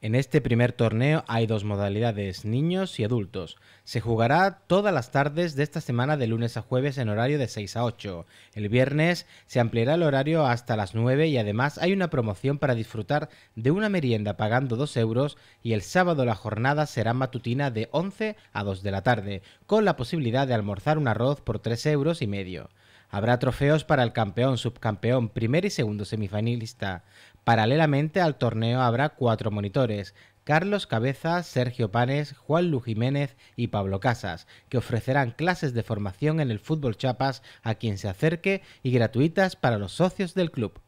En este primer torneo hay dos modalidades, niños y adultos. Se jugará todas las tardes de esta semana de lunes a jueves en horario de 6 a 8. El viernes se ampliará el horario hasta las 9 y además hay una promoción para disfrutar de una merienda pagando 2 euros y el sábado la jornada será matutina de 11 a 2 de la tarde, con la posibilidad de almorzar un arroz por 3 euros y medio. Habrá trofeos para el campeón, subcampeón, primer y segundo semifinalista. Paralelamente al torneo habrá cuatro monitores, Carlos Cabeza, Sergio Panes, Juan Lu Jiménez y Pablo Casas, que ofrecerán clases de formación en el fútbol chapas a quien se acerque y gratuitas para los socios del club.